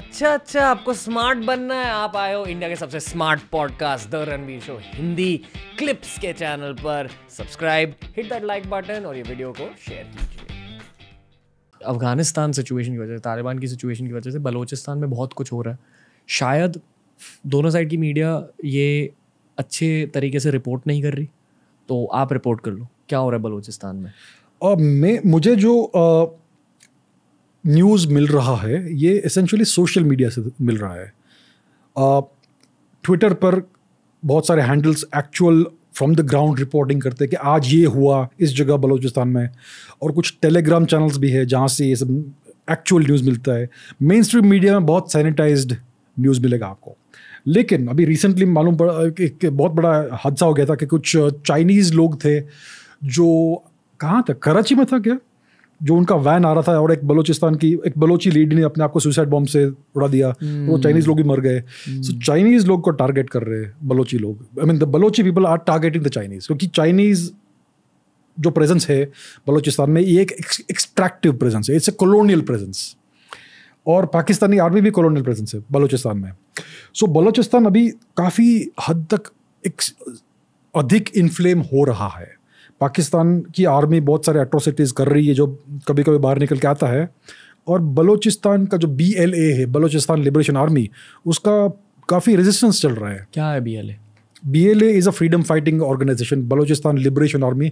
अच्छा अच्छा आपको स्मार्ट बनना है आप आए हो इंडिया के सबसे smart podcast the Ranveer show Hindi clips के चैनल पर subscribe hit that like button और ये वीडियो को शेयर कीजिए अफगानिस्तान सिचुएशन की वजह से तालिबान की सिचुएशन की वजह से बलोचिस्तान में बहुत कुछ हो रहा है शायद दोनों साइड की मीडिया ये अच्छे तरीके से रिपोर्ट नहीं कर रही तो आप रिपोर्ट कर लो क्या हो रहा है बलोचिस्तान में और मैं मुझे जो आ, न्यूज़ मिल रहा है ये इसेंशली सोशल मीडिया से मिल रहा है ट्विटर पर बहुत सारे handles actual from the ground reporting करते हैं कि आज ये हुआ इस जगह बलूचिस्तान में और कुछ टेलीग्राम चैनल्स भी है जहाँ से ये सब एक्चुअल न्यूज़ मिलता है मेन स्ट्रीम मीडिया में बहुत सैनिटाइज न्यूज़ मिलेगा आपको लेकिन अभी रिसेंटली मालूम पड़ा एक बहुत बड़ा हादसा हो गया था कि कुछ चाइनीज़ लोग थे जो कहाँ था कराची में था क्या जो उनका वैन आ रहा था और एक बलोचिस्तान की एक बलोची लीड ने अपने आप को सुसाइड बॉम्ब से उड़ा दिया तो वो चाइनीज hmm. लोग भी मर गए सो hmm. चाइनीज लोग को टारगेट कर रहे हैं बलोची लोग I mean the Balochi people are targeting the Chinese क्योंकि चाइनीज जो प्रेजेंस है बलोचिस्तान में ये एक एक्सट्रैक्टिव प्रेजेंस है इट्स ए कॉलोनियल प्रेजेंस और पाकिस्तानी आर्मी भी कॉलोनियल प्रेजेंस है बलोचिस्तान में सो so, बलोचिस्तान अभी काफ़ी हद तक एक अधिक इन्फ्लेम हो रहा है पाकिस्तान की आर्मी बहुत सारे एट्रोसिटीज़ कर रही है जो कभी कभी बाहर निकल के आता है और बलोचिस्तान का जो बी एल ए है बलोचिस्तान लिबरेशन आर्मी उसका काफ़ी रेजिस्टेंस चल रहा है क्या है B L A B L A is a freedom fighting organisation Balochistan liberation army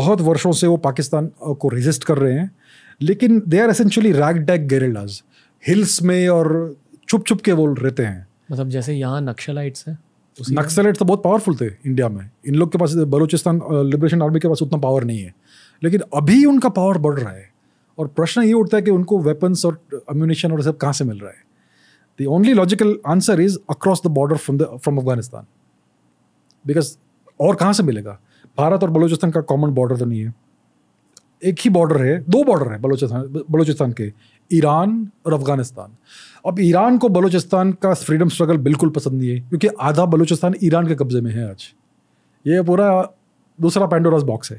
बहुत वर्षों से वो पाकिस्तान को रेजिस्ट कर रहे हैं लेकिन they are essentially rag tag guerrillas hills में और छुप छुप के वो रहते हैं मतलब जैसे यहाँ नक्शलाइट्स हैं नक्सलेट तो बहुत पावरफुल थे इंडिया में इन लोग के पास बलूचिस्तान लिबरेशन आर्मी के पास उतना पावर नहीं है लेकिन अभी उनका पावर बढ़ रहा है और प्रश्न ये उठता है कि उनको वेपन्स और अम्यूनिशन और सब कहाँ से मिल रहा है the only logical answer is across the border from the from Afghanistan because और कहाँ से मिलेगा भारत और बलूचिस्तान का कॉमन बॉर्डर तो नहीं है एक ही बॉर्डर है दो बॉर्डर है बलोचिस्तान बलोचिस्तान के ईरान और अफगानिस्तान अब ईरान को बलोचिस्तान का फ्रीडम स्ट्रगल बिल्कुल पसंद नहीं है क्योंकि आधा बलोचिस्तान ईरान के कब्जे में है आज ये पूरा दूसरा पेंडोरास बॉक्स है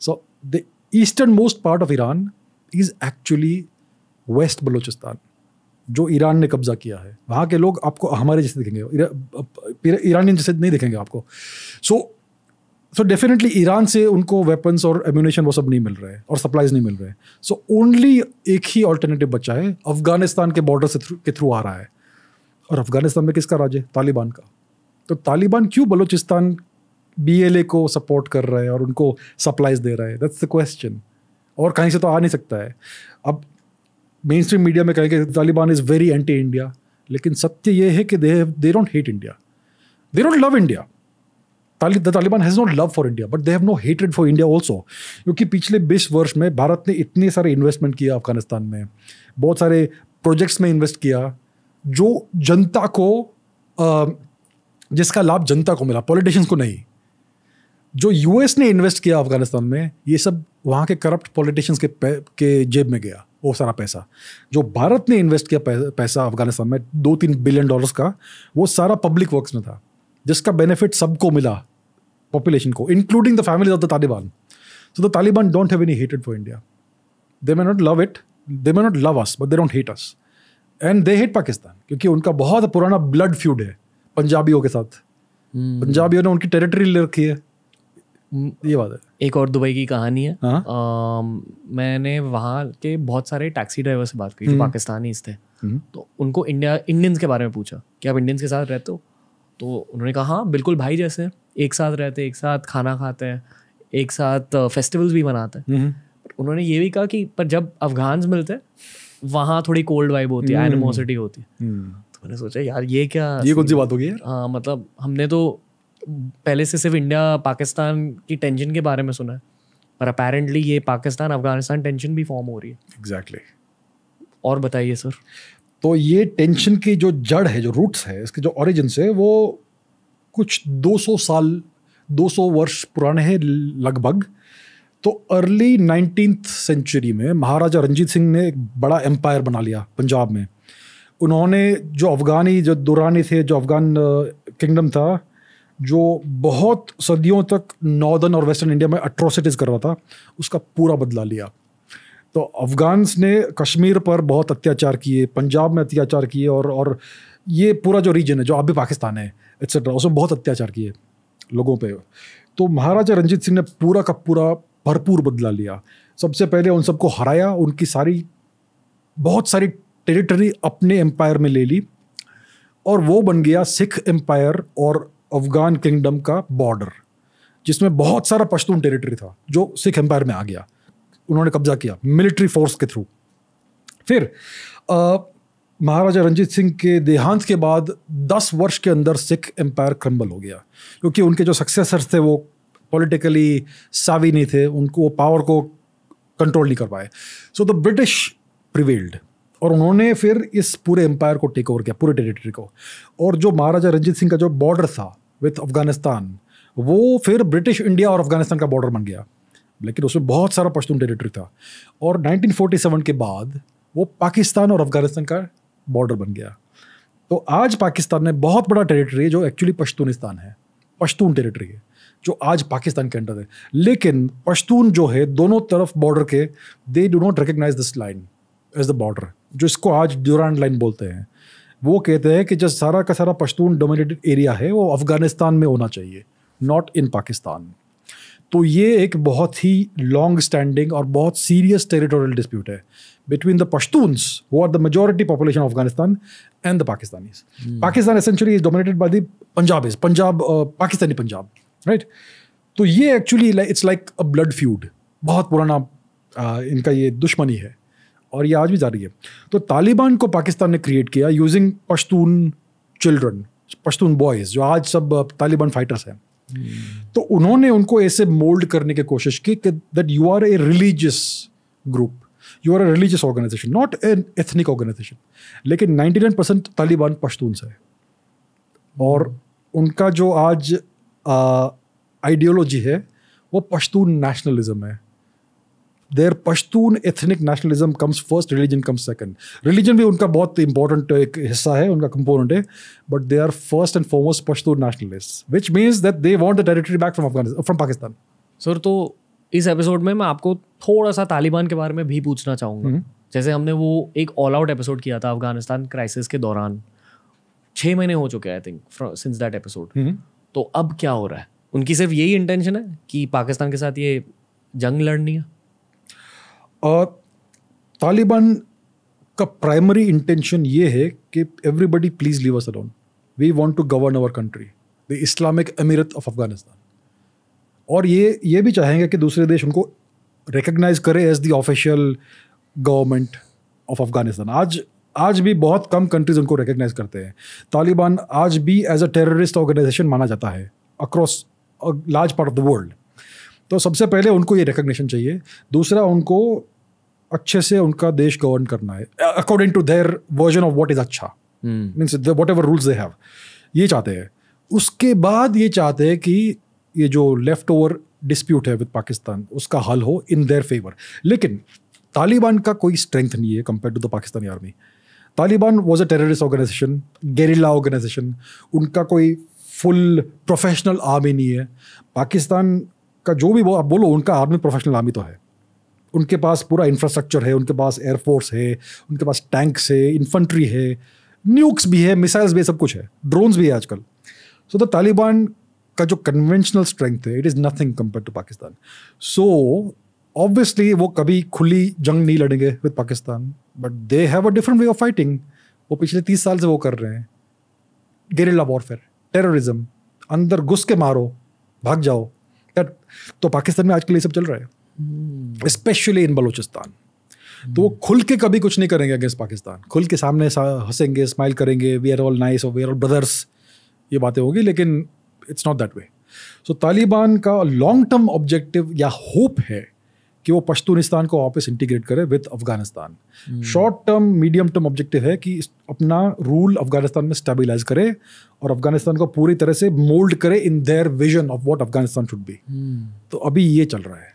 so the eastern most part of Iran is actually west Balochistan जो ईरान ने कब्जा किया है वहाँ के लोग आपको हमारे जैसे दिखेंगे ईरानियन जैसे नहीं दिखेंगे आपको so so, so definitely Iran से उनको वेपन्स और एम्यूनेशन वो सब नहीं मिल रहे हैं और सप्लाइज नहीं मिल रहे हैं सो ओनली एक ही ऑल्टरनेटिव बचा है अफगानिस्तान के बॉर्डर से के थ्रू आ रहा है और अफगानिस्तान में किसका राज्य है तालिबान का तो तालिबान क्यों बलूचिस्तान बी एल ए को सपोर्ट कर रहा है और उनको सप्लाइज दे रहा है दैट्स द क्वेश्चन और कहीं से तो आ नहीं सकता है अब मेन स्ट्रीम मीडिया में कहेंगे Taliban is very anti India लेकिन सत्य ये है कि they don't hate India they don't love India the Taliban has not love for India but they have no हेटेड फॉर इंडिया ऑल्सो क्योंकि पिछले बीस वर्ष में भारत ने इतने सारे इन्वेस्टमेंट किया अफगानिस्तान में बहुत सारे प्रोजेक्ट्स में इन्वेस्ट किया जो जनता को जिसका लाभ जनता को मिला पॉलिटिशियंस को नहीं जो यूएस ने इन्वेस्ट किया अफगानिस्तान में ये सब वहाँ के करप्ट पॉलिटिशियंस के के जेब में गया वो सारा पैसा जो भारत ने इन्वेस्ट किया पैसा अफगानिस्तान में दो तीन बिलियन डॉलर्स का वो सारा पब्लिक वर्क्स में था जिसका बेनिफिट सबको मिला population को including the families of the Taliban. So the Taliban don't have any hatred for India. They may not love it, they may not love us, but they don't hate us. And they hate Pakistan क्योंकि उनका बहुत पुराना blood feud है पंजाबियों के साथ hmm. पंजाबियों ने उनकी टेरिटरी ले रखी है हम्म, ये बात है एक और दुबई की कहानी है आ, हाँ। मैंने वहाँ के बहुत सारे टैक्सी ड्राइवर से बात की जो हम्म। पाकिस्तानीज थे तो उनको इंडिया इंडियंस के बारे में पूछा कि आप इंडियंस के साथ रहते हो तो उन्होंने कहा हाँ बिल्कुल भाई जैसे हैं एक साथ रहते एक साथ खाना खाते हैं एक साथ फेस्टिवल्स भी मनाते हैं हम्म। उन्होंने ये भी कहा कि पर जब अफगान मिलते हैं वहाँ थोड़ी कोल्ड वाइब होती है एनिमोसिटी हम्म। होती है हम्म। तो मैंने सोचा यार ये क्या ये कौन सी बात होगी हाँ मतलब हमने तो पहले से सिर्फ इंडिया पाकिस्तान की टेंशन के बारे में सुना है पर अपेरेंटली ये पाकिस्तान अफगानिस्तान टेंशन भी फॉर्म हो रही है एग्जैक्टली exactly. और बताइए सर तो ये टेंशन की जो जड़ है जो रूट्स है इसके जो ओरिजिन है वो कुछ 200 साल 200 वर्ष पुराने हैं लगभग तो अर्ली नाइनटीन सेंचुरी में महाराजा रंजीत सिंह ने एक बड़ा एम्पायर बना लिया पंजाब में उन्होंने जो अफ़गानी जो दुरानी थे जो अफ़गान किंगडम था जो बहुत सदियों तक नॉर्दर्न और वेस्टर्न इंडिया में अट्रोसिटीज़ कर रहा था उसका पूरा बदला लिया तो अफ़गान्स ने कश्मीर पर बहुत अत्याचार किए पंजाब में अत्याचार किए और और ये पूरा जो रीजन है जो अभी पाकिस्तान है एक्सेट्रा उसमें बहुत अत्याचार किए लोगों पे तो महाराजा रंजीत सिंह ने पूरा का पूरा भरपूर बदला लिया सबसे पहले उन सबको हराया उनकी सारी बहुत सारी टेरिटरी अपने एम्पायर में ले ली और वो बन गया सिख एम्पायर और अफगान किंगडम का बॉर्डर जिसमें बहुत सारा पश्तून टेरिटरी था जो सिख एम्पायर में आ गया उन्होंने कब्जा किया मिलिट्री फोर्स के थ्रू फिर महाराजा रंजीत सिंह के देहांत के बाद दस वर्ष के अंदर सिख एम्पायर क्रम्बल हो गया क्योंकि उनके जो सक्सेसर्स थे वो पॉलिटिकली सावी नहीं थे उनको वो पावर को कंट्रोल नहीं कर पाए सो द ब्रिटिश प्रिवेल्ड और उन्होंने फिर इस पूरे एम्पायर को टेक ओवर किया पूरे टेरिटरी को और जो महाराजा रंजीत सिंह का जो बॉर्डर था विथ अफगानिस्तान वो फिर ब्रिटिश इंडिया और अफगानिस्तान का बॉर्डर बन गया लेकिन उसमें बहुत सारा पश्तून टेरिटरी था और 1947 के बाद वो पाकिस्तान और अफगानिस्तान का बॉर्डर बन गया तो आज पाकिस्तान में बहुत बड़ा टेरिटरी है जो एक्चुअली पश्तूनिस्तान है पश्तून टेरिटरी है जो आज पाकिस्तान के अंडर है लेकिन पश्तून जो है दोनों तरफ बॉर्डर के they do not recognise this line as the border जो इसको आज ड्यूरान लाइन बोलते हैं वो कहते हैं कि जो सारा का सारा पश्तून डोमिनेटेड एरिया है वो अफगानिस्तान में होना चाहिए नॉट इन पाकिस्तान तो ये एक बहुत ही लॉन्ग स्टैंडिंग और बहुत सीरियस टेरिटोरियल डिस्प्यूट है between the Pashtuns who are the majority population of Afghanistan and the Pakistanis Pakistan essentially is dominated by the Punjab is Punjab Pakistani Punjab right तो ये actually it's like a blood feud बहुत पुराना uh, इनका ये दुश्मनी है और ये आज भी जारी है तो तालिबान को पाकिस्तान ने क्रिएट किया using Pashtun children Pashtun boys जो आज सब uh, तालिबान फाइटर्स हैं तो उन्होंने उनको ऐसे मोल्ड करने की कोशिश की कि that you are a religious group you are a religious organisation not an ethnic organisation लेकिन 99 परसेंट तालिबान पश्तून से है और उनका जो आज आइडियोलॉजी है वो पश्तून नेशनलिज्म है there Pashtun ethnic nationalism comes first religion comes second religion भी उनका बहुत इंपॉर्टेंट एक हिस्सा है उनका कंपोनेंट है but they are first and foremost Pashtun nationalist which means that they want the territory back from Afghanistan from Pakistan sir तो इस एपिसोड में मैं आपको थोड़ा सा तालिबान के बारे में भी पूछना चाहूँगा mm-hmm. हम्म। जैसे हमने वो एक ऑल आउट एपिसोड किया था अफगानिस्तान क्राइसिस के दौरान छः महीने हो चुके हैं I think since that episode तो अब क्या हो रहा है उनकी सिर्फ यही इंटेंशन है कि पाकिस्तान के साथ ये जंग लड़नी है तालिबान का प्राइमरी इंटेंशन ये है कि everybody please leave us alone we want to govern our country the Islamic Emirate of Afghanistan और ये ये भी चाहेंगे कि दूसरे देश उनको रिकग्नाइज करे as the official government of Afghanistan आज आज भी बहुत कम कंट्रीज उनको रिकग्नाइज करते हैं तालिबान आज भी एज अ टेररिस्ट ऑर्गेनाइजेशन माना जाता है across large part of the world तो सबसे पहले उनको ये रिकग्निशन चाहिए दूसरा उनको अच्छे से उनका देश गवर्न करना है according to their version of what is अच्छा means whatever rules they have ये चाहते हैं उसके बाद ये चाहते हैं कि ये जो लेफ्ट ओवर डिस्प्यूट है विद पाकिस्तान उसका हल हो इन देयर फेवर लेकिन तालिबान का कोई स्ट्रेंथ नहीं है compare to the Pakistani army Taliban was a terrorist organisation guerrilla organisation उनका कोई फुल प्रोफेशनल आर्मी नहीं है पाकिस्तान का जो भी वो आप बोलो उनका आर्मी प्रोफेशनल आर्मी तो है उनके पास पूरा इंफ्रास्ट्रक्चर है उनके पास एयरफोर्स है उनके पास टैंक्स है इन्फेंट्री है न्यूक्स भी है मिसाइल्स भी है सब कुछ है ड्रोन्स भी है आजकल सो द तालिबान का जो कन्वेंशनल स्ट्रेंथ है it is nothing compare to Pakistan so obviously वो कभी खुली जंग नहीं लड़ेंगे with Pakistan but they have a different way of fighting वो पिछले तीस साल से वो कर रहे हैं गेरिला वॉरफेयर टेररिज्म अंदर घुस के मारो भाग जाओ तो पाकिस्तान में आजकल ये सब चल रहा है स्पेशली इन बलूचिस्तान तो वो खुल के कभी कुछ नहीं करेंगे अगेंस्ट पाकिस्तान खुल के सामने हंसेंगे स्माइल करेंगे we are all nice we are all brothers ये बातें होगी लेकिन it's not that way so Taliban का लॉन्ग टर्म ऑब्जेक्टिव या होप है कि वो पश्तूनिस्तान को वापस इंटीग्रेट करे with Afghanistan short term medium term objective है कि अपना रूल अफगानिस्तान में स्टेबिलाइज करे और अफगानिस्तान को पूरी तरह से मोल्ड करे in their vision of what Afghanistan should be hmm. तो अभी ये चल रहा है